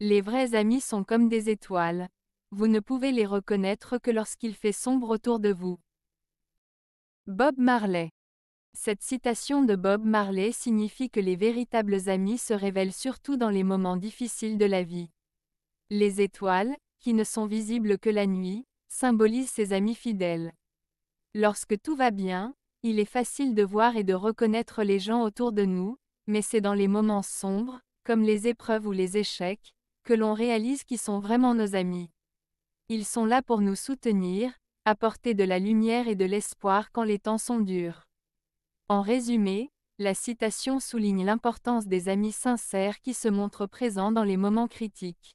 Les vrais amis sont comme des étoiles. Vous ne pouvez les reconnaître que lorsqu'il fait sombre autour de vous. Bob Marley Cette citation de Bob Marley signifie que les véritables amis se révèlent surtout dans les moments difficiles de la vie. Les étoiles, qui ne sont visibles que la nuit, symbolisent ces amis fidèles. Lorsque tout va bien, il est facile de voir et de reconnaître les gens autour de nous, mais c'est dans les moments sombres, comme les épreuves ou les échecs, que l'on réalise qui sont vraiment nos amis. Ils sont là pour nous soutenir, apporter de la lumière et de l'espoir quand les temps sont durs. En résumé, la citation souligne l'importance des amis sincères qui se montrent présents dans les moments critiques.